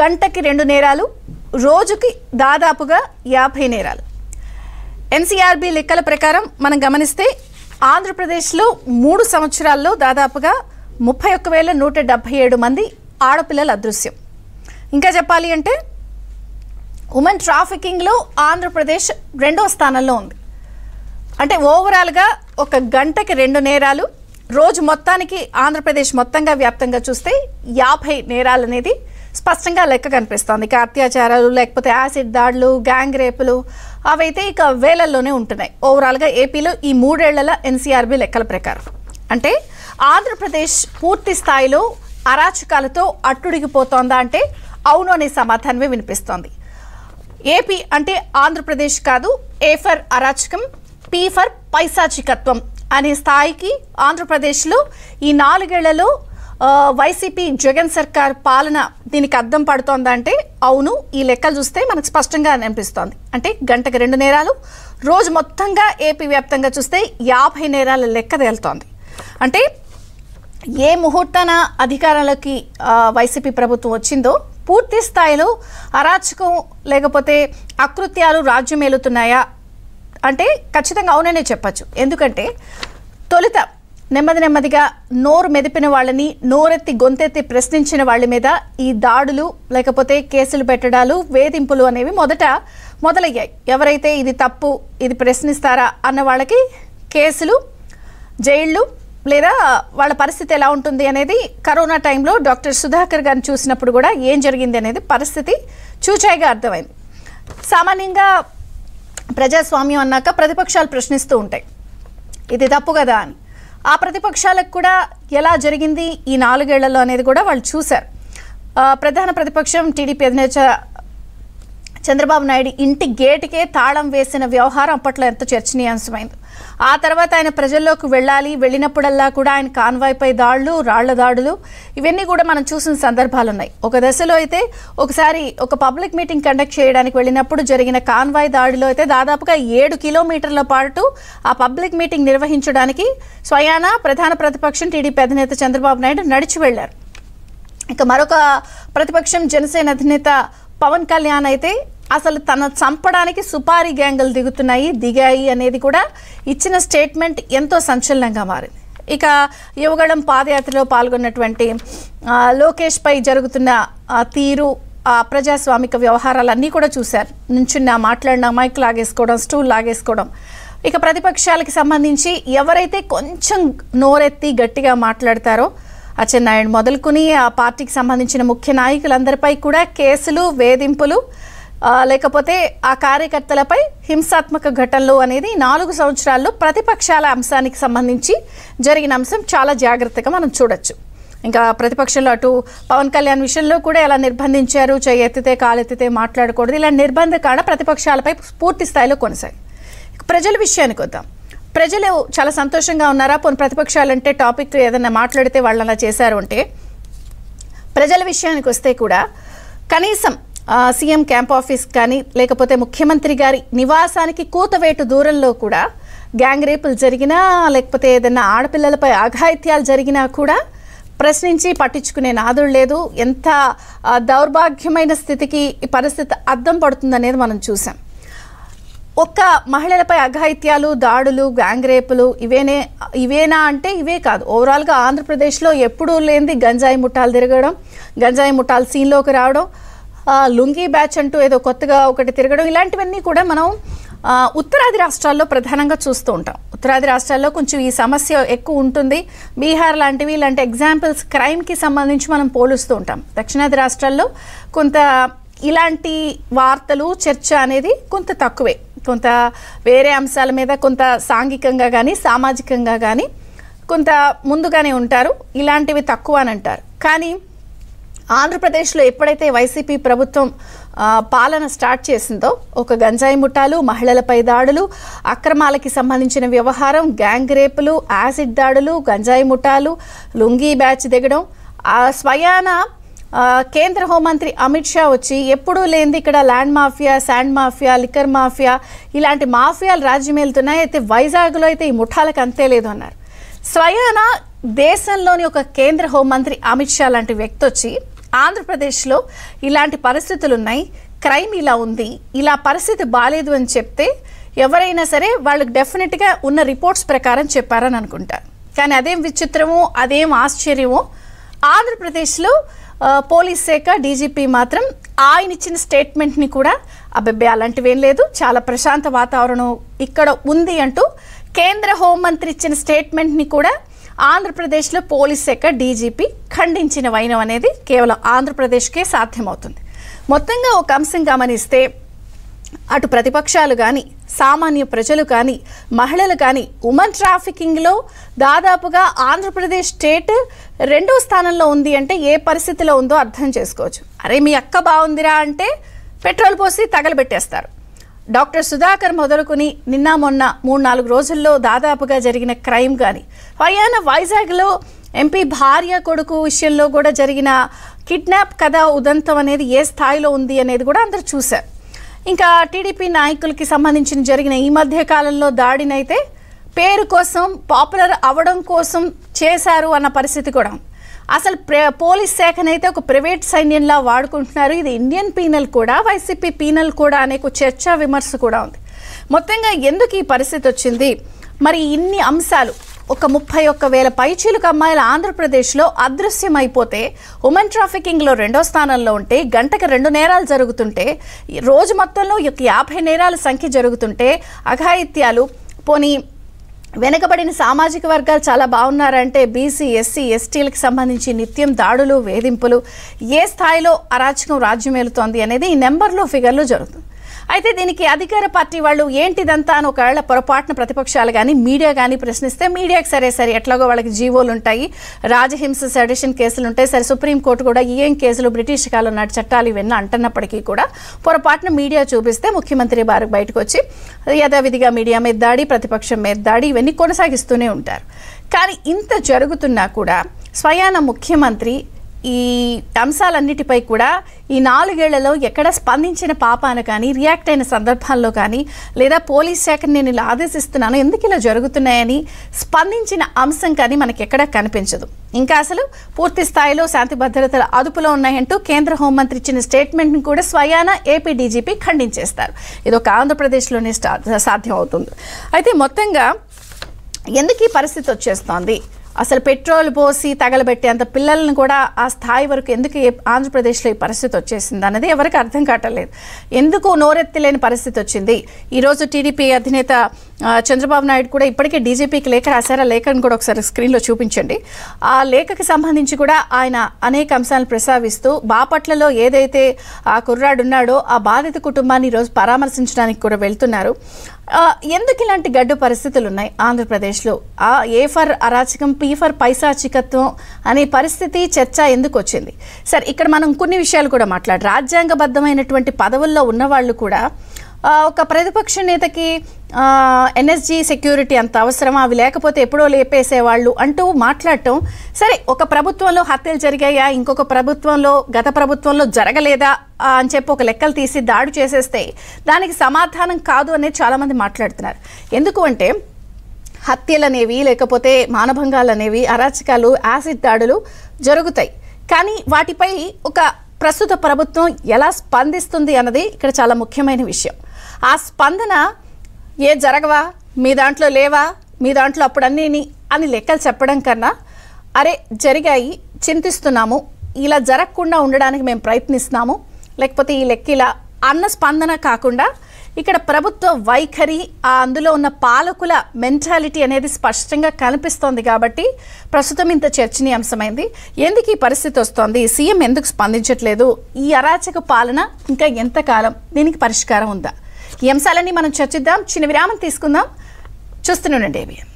గంటకి రెండు నేరాలు రోజుకి దాదాపుగా యాభై నేరాలు ఎన్సీఆర్బి లెక్కల ప్రకారం మనం గమనిస్తే ఆంధ్రప్రదేశ్లో మూడు సంవత్సరాల్లో దాదాపుగా ముప్పై ఒక్క వేల నూట డెబ్భై ఏడు మంది ఆడపిల్లల అదృశ్యం ఇంకా చెప్పాలి అంటే ఉమెన్ ట్రాఫికింగ్లో ఆంధ్రప్రదేశ్ రెండో స్థానంలో ఉంది అంటే ఓవరాల్గా ఒక గంటకి రెండు నేరాలు రోజు మొత్తానికి ఆంధ్రప్రదేశ్ మొత్తంగా వ్యాప్తంగా చూస్తే యాభై నేరాలు అనేది స్పష్టంగా లెక్క కనిపిస్తోంది ఇక అత్యాచారాలు లేకపోతే యాసిడ్ దాడులు గ్యాంగ్ రేపులు అవైతే ఇక వేలల్లోనే ఉంటున్నాయి ఓవరాల్గా ఏపీలో ఈ మూడేళ్లల ఎన్సీఆర్బీ లెక్కల ప్రకారం అంటే ఆంధ్రప్రదేశ్ పూర్తి స్థాయిలో అరాచకాలతో అట్టుడిగిపోతోందా అంటే అవును అనే సమాధానమే వినిపిస్తోంది ఏపీ అంటే ఆంధ్రప్రదేశ్ కాదు ఏ ఫర్ అరాచకం పీ ఫర్ పైశాచికత్వం అనే స్థాయికి ఆంధ్రప్రదేశ్లో ఈ నాలుగేళ్లలో వైసీపీ జగన్ సర్కార్ పాలన దీనికి అద్దం అంటే అవును ఈ లెక్కలు చూస్తే మనకు స్పష్టంగా అనిపిస్తోంది అంటే గంటకు రెండు నేరాలు రోజు మొత్తంగా ఏపీ వ్యాప్తంగా చూస్తే యాభై నేరాల లెక్క తేలుతోంది అంటే ఏ ముహూర్తాన అధికారంలోకి వైసీపీ ప్రభుత్వం వచ్చిందో పూర్తి స్థాయిలో అరాచకం లేకపోతే అకృత్యాలు రాజ్యమేలుతున్నాయా అంటే ఖచ్చితంగా అవుననే చెప్పచ్చు ఎందుకంటే తొలుత నెమ్మది నెమ్మదిగా నోరు మెదిపిన వాళ్ళని నోరెత్తి గొంతెత్తి ప్రశ్నించిన వాళ్ళ మీద ఈ దాడులు లేకపోతే కేసులు పెట్టడాలు వేధింపులు అనేవి మొదట మొదలయ్యాయి ఎవరైతే ఇది తప్పు ఇది ప్రశ్నిస్తారా అన్న వాళ్ళకి కేసులు జైళ్ళు లేదా వాళ్ళ పరిస్థితి ఎలా ఉంటుంది అనేది కరోనా టైంలో డాక్టర్ సుధాకర్ గారిని చూసినప్పుడు కూడా ఏం జరిగింది అనేది పరిస్థితి చూచాయిగా అర్థమైంది సామాన్యంగా ప్రజాస్వామ్యం అన్నాక ప్రతిపక్షాలు ప్రశ్నిస్తూ ఉంటాయి ఇది తప్పు కదా అని ఆ ప్రతిపక్షాలకు కూడా ఎలా జరిగింది ఈ నాలుగేళ్లలో అనేది కూడా వాళ్ళు చూశారు ప్రధాన ప్రతిపక్షం టీడీపీ అధినేత చంద్రబాబు నాయుడు ఇంటి గేటుకే తాళం వేసిన వ్యవహారం అప్పట్లో ఎంత చర్చనీయాంశమైంది ఆ తర్వాత ఆయన ప్రజల్లోకి వెళ్ళాలి వెళ్ళినప్పుడల్లా కూడా ఆయన కాన్వాయ్పై దాడులు రాళ్ల దాడులు ఇవన్నీ కూడా మనం చూసిన సందర్భాలు ఉన్నాయి ఒక దశలో అయితే ఒకసారి ఒక పబ్లిక్ మీటింగ్ కండక్ట్ చేయడానికి వెళ్ళినప్పుడు జరిగిన కాన్వాయ్ దాడిలో అయితే దాదాపుగా ఏడు కిలోమీటర్ల పాటు ఆ పబ్లిక్ మీటింగ్ నిర్వహించడానికి స్వయాన ప్రధాన ప్రతిపక్షం టీడీపీ అధినేత చంద్రబాబు నాయుడు నడిచి వెళ్లారు ఇక మరొక ప్రతిపక్షం జనసేన అధినేత పవన్ కళ్యాణ్ అయితే అసలు తన చంపడానికి సుపారీ గ్యాంగులు దిగుతున్నాయి దిగాయి అనేది కూడా ఇచ్చిన స్టేట్మెంట్ ఎంతో సంచలనంగా మారింది ఇక యువగళం పాదయాత్రలో పాల్గొన్నటువంటి లోకేష్పై జరుగుతున్న తీరు ఆ ప్రజాస్వామిక వ్యవహారాలన్నీ కూడా చూశారు నించున్న మాట్లాడిన మైక్ లాగేసుకోవడం స్టూల్ లాగేసుకోవడం ఇక ప్రతిపక్షాలకు సంబంధించి ఎవరైతే కొంచెం నోరెత్తి గట్టిగా మాట్లాడతారో అచ్చెన్నాయుడు మొదలుకుని ఆ పార్టీకి సంబంధించిన ముఖ్య నాయకులందరిపై కూడా కేసులు వేధింపులు లేకపోతే ఆ కార్యకర్తలపై హింసాత్మక ఘటనలు అనేది నాలుగు సంవత్సరాల్లో ప్రతిపక్షాల అంశానికి సంబంధించి జరిగిన అంశం చాలా జాగ్రత్తగా మనం చూడొచ్చు ఇంకా ప్రతిపక్షంలో అటు పవన్ కళ్యాణ్ విషయంలో కూడా ఎలా నిర్బంధించారు ఎత్తితే కాలెత్తితే మాట్లాడకూడదు ఇలా నిర్బంధ కాడ ప్రతిపక్షాలపై పూర్తి స్థాయిలో కొనసాగి ప్రజల విషయానికి వద్దాం ప్రజలు చాలా సంతోషంగా ఉన్నారా పోనీ ప్రతిపక్షాలంటే టాపిక్ ఏదైనా మాట్లాడితే వాళ్ళు అలా చేశారు అంటే ప్రజల విషయానికి వస్తే కూడా కనీసం సీఎం క్యాంప్ ఆఫీస్ కానీ లేకపోతే ముఖ్యమంత్రి గారి నివాసానికి కూతవేటు దూరంలో కూడా గ్యాంగ్ రేపులు జరిగినా లేకపోతే ఏదైనా ఆడపిల్లలపై అఘాయిత్యాలు జరిగినా కూడా ప్రశ్నించి పట్టించుకునే నాదుడు లేదు ఎంత దౌర్భాగ్యమైన స్థితికి ఈ పరిస్థితి అద్దం పడుతుందనేది మనం చూసాం ఒక్క మహిళలపై అఘాయిత్యాలు దాడులు గ్యాంగ్ రేపులు ఇవేనే ఇవేనా అంటే ఇవే కాదు ఓవరాల్గా ఆంధ్రప్రదేశ్లో ఎప్పుడూ లేనిది గంజాయి ముఠాలు తిరగడం గంజాయి ముఠాలు సీన్లోకి రావడం లుంగీ బ్యాచ్ అంటూ ఏదో కొత్తగా ఒకటి తిరగడం ఇలాంటివన్నీ కూడా మనం ఉత్తరాది రాష్ట్రాల్లో ప్రధానంగా చూస్తూ ఉంటాం ఉత్తరాది రాష్ట్రాల్లో కొంచెం ఈ సమస్య ఎక్కువ ఉంటుంది బీహార్ లాంటివి ఇలాంటి ఎగ్జాంపుల్స్ క్రైమ్కి సంబంధించి మనం పోలుస్తూ ఉంటాం దక్షిణాది రాష్ట్రాల్లో కొంత ఇలాంటి వార్తలు చర్చ అనేది కొంత తక్కువే కొంత వేరే అంశాల మీద కొంత సాంఘికంగా కానీ సామాజికంగా కానీ కొంత ముందుగానే ఉంటారు ఇలాంటివి తక్కువ అని అంటారు కానీ ఆంధ్రప్రదేశ్లో ఎప్పుడైతే వైసీపీ ప్రభుత్వం పాలన స్టార్ట్ చేసిందో ఒక గంజాయి ముఠాలు మహిళలపై దాడులు అక్రమాలకి సంబంధించిన వ్యవహారం గ్యాంగ్ రేపులు యాసిడ్ దాడులు గంజాయి ముఠాలు లుంగీ బ్యాచ్ దిగడం స్వయాన కేంద్ర హోంమంత్రి అమిత్ షా వచ్చి ఎప్పుడూ లేనిది ఇక్కడ land mafia sand mafia liquor mafia ఇలాంటి మాఫియాలు రాజ్యమేలుతున్నాయి అయితే వైజాగ్లో అయితే ఈ ముఠాలకు అంతే లేదు అన్నారు స్వయాన దేశంలోని ఒక కేంద్ర హోంమంత్రి అమిత్ షా లాంటి వ్యక్తి వచ్చి ఆంధ్రప్రదేశ్లో ఇలాంటి పరిస్థితులు ఉన్నాయి క్రైమ్ ఇలా ఉంది ఇలా పరిస్థితి బాగాలేదు అని చెప్తే ఎవరైనా సరే వాళ్ళకి డెఫినెట్గా ఉన్న రిపోర్ట్స్ ప్రకారం చెప్పారని అనుకుంటారు కానీ అదేం విచిత్రమో అదేం ఆశ్చర్యమో ఆంధ్రప్రదేశ్లో పోలీస్ శాఖ డీజీపీ మాత్రం ఆయన ఇచ్చిన స్టేట్మెంట్ని కూడా అబ్బెబ్బే అలాంటివేం లేదు చాలా ప్రశాంత వాతావరణం ఇక్కడ ఉంది అంటూ కేంద్ర హోంమంత్రి ఇచ్చిన స్టేట్మెంట్ని కూడా ఆంధ్రప్రదేశ్లో పోలీస్ శాఖ డీజీపీ ఖండించిన వైనం అనేది కేవలం ఆంధ్రప్రదేశ్కే సాధ్యమవుతుంది మొత్తంగా ఒక అంశం గమనిస్తే అటు ప్రతిపక్షాలు కానీ సామాన్య ప్రజలు కానీ మహిళలు కానీ ఉమెన్ ట్రాఫికింగ్లో దాదాపుగా ఆంధ్రప్రదేశ్ స్టేట్ రెండో స్థానంలో ఉంది అంటే ఏ పరిస్థితిలో ఉందో అర్థం చేసుకోవచ్చు అరే మీ అక్క బాగుందిరా అంటే పెట్రోల్ పోసి తగలబెట్టేస్తారు డాక్టర్ సుధాకర్ మొదలుకుని నిన్న మొన్న మూడు నాలుగు రోజుల్లో దాదాపుగా జరిగిన క్రైమ్ కానీ పైన వైజాగ్లో ఎంపీ భార్య కొడుకు విషయంలో కూడా జరిగిన కిడ్నాప్ కథ ఉదంతం అనేది ఏ స్థాయిలో ఉంది అనేది కూడా అందరూ చూశారు ఇంకా టీడీపీ నాయకులకి సంబంధించిన జరిగిన ఈ మధ్య కాలంలో దాడినైతే పేరు కోసం పాపులర్ అవడం కోసం చేశారు అన్న పరిస్థితి కూడా అసలు పోలీస్ శాఖనైతే ఒక ప్రైవేట్ సైన్యంలా వాడుకుంటున్నారు ఇది ఇండియన్ పీనల్ కూడా వైసీపీ పీనల్ కూడా అనే చర్చా విమర్శ కూడా ఉంది మొత్తంగా ఎందుకు ఈ పరిస్థితి వచ్చింది మరి ఇన్ని అంశాలు ఒక ముప్పై ఒక్క వేల పైచీలుక అమ్మాయిలు ఆంధ్రప్రదేశ్లో అదృశ్యమైపోతే ఉమెన్ ట్రాఫికింగ్లో రెండో స్థానంలో ఉంటే గంటకు రెండు నేరాలు జరుగుతుంటే రోజు మొత్తంలో ఒక యాభై నేరాల సంఖ్య జరుగుతుంటే అఘాయిత్యాలు పోనీ వెనకబడిన సామాజిక వర్గాలు చాలా బాగున్నారంటే బీసీ ఎస్సీ ఎస్టీలకు సంబంధించి నిత్యం దాడులు వేధింపులు ఏ స్థాయిలో అరాచకం రాజ్యమేలుతోంది అనేది ఈ నెంబర్లు ఫిగర్లు జరుగుతుంది అయితే దీనికి అధికార పార్టీ వాళ్ళు ఏంటిదంతా అని ఒకవేళ పొరపాటున ప్రతిపక్షాలు కానీ మీడియా కానీ ప్రశ్నిస్తే మీడియాకి సరే సరే ఎట్లాగో వాళ్ళకి జీవోలు ఉంటాయి రాజహింస సెడిషన్ కేసులు ఉంటాయి సరే సుప్రీంకోర్టు కూడా ఏం కేసులు బ్రిటిష్ కాలం నాటి చట్టాలు ఇవన్నీ అంటున్నప్పటికీ కూడా పొరపాటున మీడియా చూపిస్తే ముఖ్యమంత్రి బారు బయటకు వచ్చి యథావిధిగా మీడియా మీద దాడి ప్రతిపక్షం మీద దాడి ఇవన్నీ కొనసాగిస్తూనే ఉంటారు కానీ ఇంత జరుగుతున్నా కూడా స్వయాన ముఖ్యమంత్రి ఈ అంశాలన్నిటిపై కూడా ఈ నాలుగేళ్లలో ఎక్కడ స్పందించిన పాపాన కానీ రియాక్ట్ అయిన సందర్భాల్లో కానీ లేదా పోలీస్ శాఖ నేను ఇలా ఆదేశిస్తున్నాను ఎందుకు ఇలా జరుగుతున్నాయని స్పందించిన అంశం కానీ మనకి ఎక్కడా కనిపించదు ఇంకా అసలు పూర్తి స్థాయిలో శాంతి భద్రతలు అదుపులో ఉన్నాయంటూ కేంద్ర హోంమంత్రి ఇచ్చిన స్టేట్మెంట్ని కూడా స్వయాన ఏపీ డీజీపీ ఖండించేస్తారు ఇది ఒక ఆంధ్రప్రదేశ్లోనే సాధ్యం అవుతుంది అయితే మొత్తంగా ఎందుకు ఈ పరిస్థితి వచ్చేస్తోంది అసలు పెట్రోల్ పోసి తగలబెట్టే అంత పిల్లల్ని కూడా ఆ స్థాయి వరకు ఎందుకు ఆంధ్రప్రదేశ్లో ఈ పరిస్థితి వచ్చేసింది అన్నది ఎవరికి అర్థం కావట్లేదు ఎందుకు నోరెత్తలేని పరిస్థితి వచ్చింది ఈరోజు టీడీపీ అధినేత చంద్రబాబు నాయుడు కూడా ఇప్పటికే డీజీపీకి లేఖ రాశారా లేఖను కూడా ఒకసారి స్క్రీన్లో చూపించండి ఆ లేఖకి సంబంధించి కూడా ఆయన అనేక అంశాలను ప్రస్తావిస్తూ బాపట్లలో ఏదైతే ఆ కుర్రాడున్నాడో ఆ బాధిత కుటుంబాన్ని ఈరోజు పరామర్శించడానికి కూడా వెళ్తున్నారు ఎందుకు ఇలాంటి గడ్డు పరిస్థితులు ఉన్నాయి ఆంధ్రప్రదేశ్లో ఆ ఏ ఫర్ అరాచకం పీ ఫర్ పైశాచికత్వం అనే పరిస్థితి చర్చ ఎందుకు వచ్చింది సార్ ఇక్కడ మనం కొన్ని విషయాలు కూడా మాట్లాడు రాజ్యాంగబద్ధమైనటువంటి పదవుల్లో ఉన్నవాళ్ళు కూడా ఒక ప్రతిపక్ష నేతకి ఎన్ఎస్జీ సెక్యూరిటీ అంత అవసరం అవి లేకపోతే ఎప్పుడో లేపేసేవాళ్ళు అంటూ మాట్లాడటం సరే ఒక ప్రభుత్వంలో హత్యలు జరిగాయా ఇంకొక ప్రభుత్వంలో గత ప్రభుత్వంలో జరగలేదా అని చెప్పి ఒక లెక్కలు తీసి దాడి చేసేస్తే దానికి సమాధానం కాదు అనేది చాలామంది మాట్లాడుతున్నారు ఎందుకు అంటే హత్యలు అనేవి లేకపోతే మానభంగాలు అనేవి అరాచకాలు యాసిడ్ దాడులు జరుగుతాయి కానీ వాటిపై ఒక ప్రస్తుత ప్రభుత్వం ఎలా స్పందిస్తుంది అన్నది ఇక్కడ చాలా ముఖ్యమైన విషయం ఆ స్పందన ఏ జరగవా మీ దాంట్లో లేవా మీ దాంట్లో అప్పుడు అన్నీ అని లెక్కలు చెప్పడం కన్నా అరే జరిగాయి చింతిస్తున్నాము ఇలా జరగకుండా ఉండడానికి మేము ప్రయత్నిస్తున్నాము లేకపోతే ఈ లెక్క ఇలా అన్న స్పందన కాకుండా ఇక్కడ ప్రభుత్వ వైఖరి ఆ అందులో ఉన్న పాలకుల మెంటాలిటీ అనేది స్పష్టంగా కనిపిస్తోంది కాబట్టి ప్రస్తుతం ఇంత చర్చనీయాంశమైంది ఎందుకు ఈ పరిస్థితి వస్తోంది సీఎం ఎందుకు స్పందించట్లేదు ఈ అరాచక పాలన ఇంకా ఎంతకాలం దీనికి పరిష్కారం ఉందా ఈ అంశాలన్నీ మనం చర్చిద్దాం చిన్న విరామం తీసుకుందాం చూస్తున్నానండి ఏబిఎన్